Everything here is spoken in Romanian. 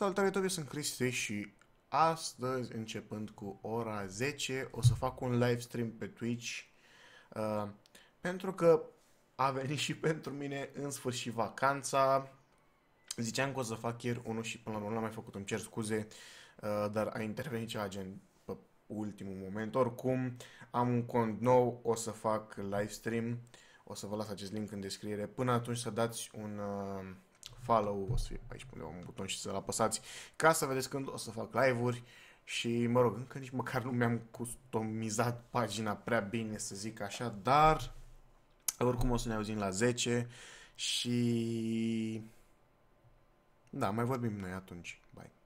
Salutare, Tobi, sunt Cristi și astăzi, începând cu ora 10, o să fac un live stream pe Twitch uh, pentru că a venit și pentru mine în sfârșit vacanța. Ziceam că o să fac ieri unul și până la urmă l-am mai făcut, îmi cer scuze, uh, dar a intervenit ceva gen pe ultimul moment. Oricum, am un cont nou, o să fac live stream, o să vă las acest link în descriere. Până atunci să dați un... Uh, follow, o să fie aici pe un buton și să-l apăsați ca să vedeți când o să fac live-uri și mă rog, încă nici măcar nu mi-am customizat pagina prea bine să zic așa, dar oricum o să ne auzim la 10 și da, mai vorbim noi atunci. Bye.